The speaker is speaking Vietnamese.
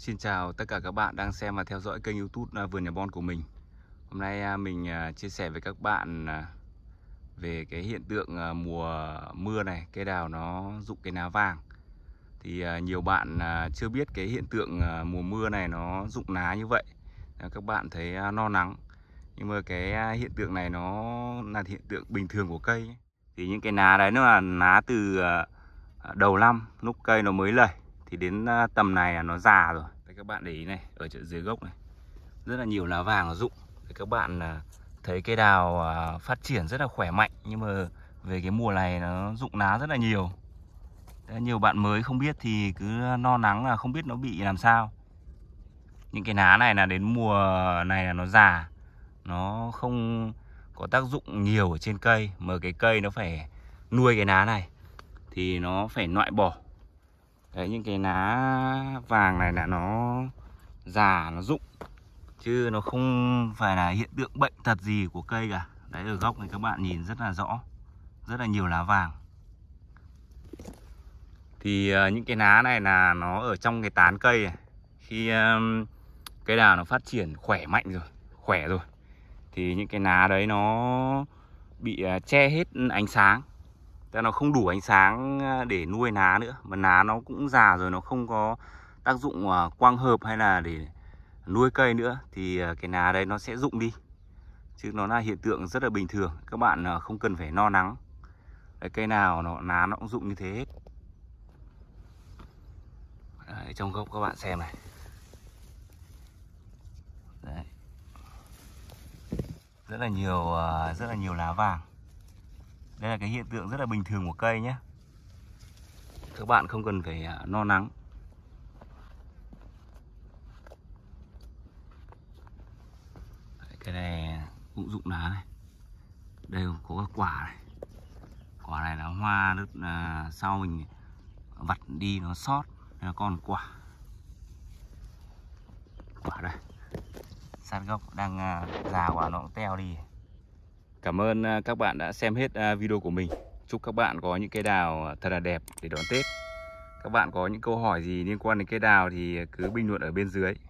Xin chào tất cả các bạn đang xem và theo dõi kênh youtube à, Vườn Nhà Bon của mình Hôm nay à, mình à, chia sẻ với các bạn về cái hiện tượng mùa mưa này Cây đào nó rụng cái lá vàng Thì nhiều bạn chưa biết cái hiện tượng mùa mưa này nó rụng lá như vậy Các bạn thấy no nắng Nhưng mà cái hiện tượng này nó là hiện tượng bình thường của cây Thì những cái lá đấy nó là lá từ đầu năm lúc cây nó mới lầy thì đến à, tầm này là nó già rồi Đấy, các bạn để ý này ở dưới gốc này rất là nhiều lá vàng nó rụng Đấy, các bạn à, thấy cây đào à, phát triển rất là khỏe mạnh nhưng mà về cái mùa này nó rụng lá rất là nhiều Đấy, nhiều bạn mới không biết thì cứ no nắng là không biết nó bị làm sao những cái lá này là đến mùa này là nó già nó không có tác dụng nhiều ở trên cây mà cái cây nó phải nuôi cái lá này thì nó phải loại bỏ đấy những cái lá vàng này là nó già nó rụng chứ nó không phải là hiện tượng bệnh tật gì của cây cả đấy ở gốc này các bạn nhìn rất là rõ rất là nhiều lá vàng thì uh, những cái lá này là nó ở trong cái tán cây này. khi um, cây đào nó phát triển khỏe mạnh rồi khỏe rồi thì những cái lá đấy nó bị uh, che hết ánh sáng Tại nó không đủ ánh sáng ờ, để nuôi ná nữa Mà ná nó cũng già rồi nó không có tác dụng ờ, quang hợp hay là để nuôi cây nữa Thì ờ, cái ná đấy nó sẽ rụng đi Chứ nó là hiện tượng rất là bình thường Các bạn không cần phải no nắng đấy, Cây nào nó ná nó cũng rụng như thế hết đấy, Trong gốc các bạn xem này đấy. Rất là nhiều rất là nhiều lá vàng đây là cái hiện tượng rất là bình thường của cây nhé các bạn không cần phải à, no nắng cái này cũng dụng lá này đây có cái quả này quả này là hoa lúc là sau mình vặt đi nó sót đây là còn quả quả đây sát gốc đang à, già quả nó cũng teo đi Cảm ơn à, các bạn đã xem hết à, video của mình. Chúc các bạn có những cây đào à, thật là đẹp để đón Tết. Các bạn có những câu hỏi gì liên quan đến cây đào thì cứ bình luận ở bên dưới.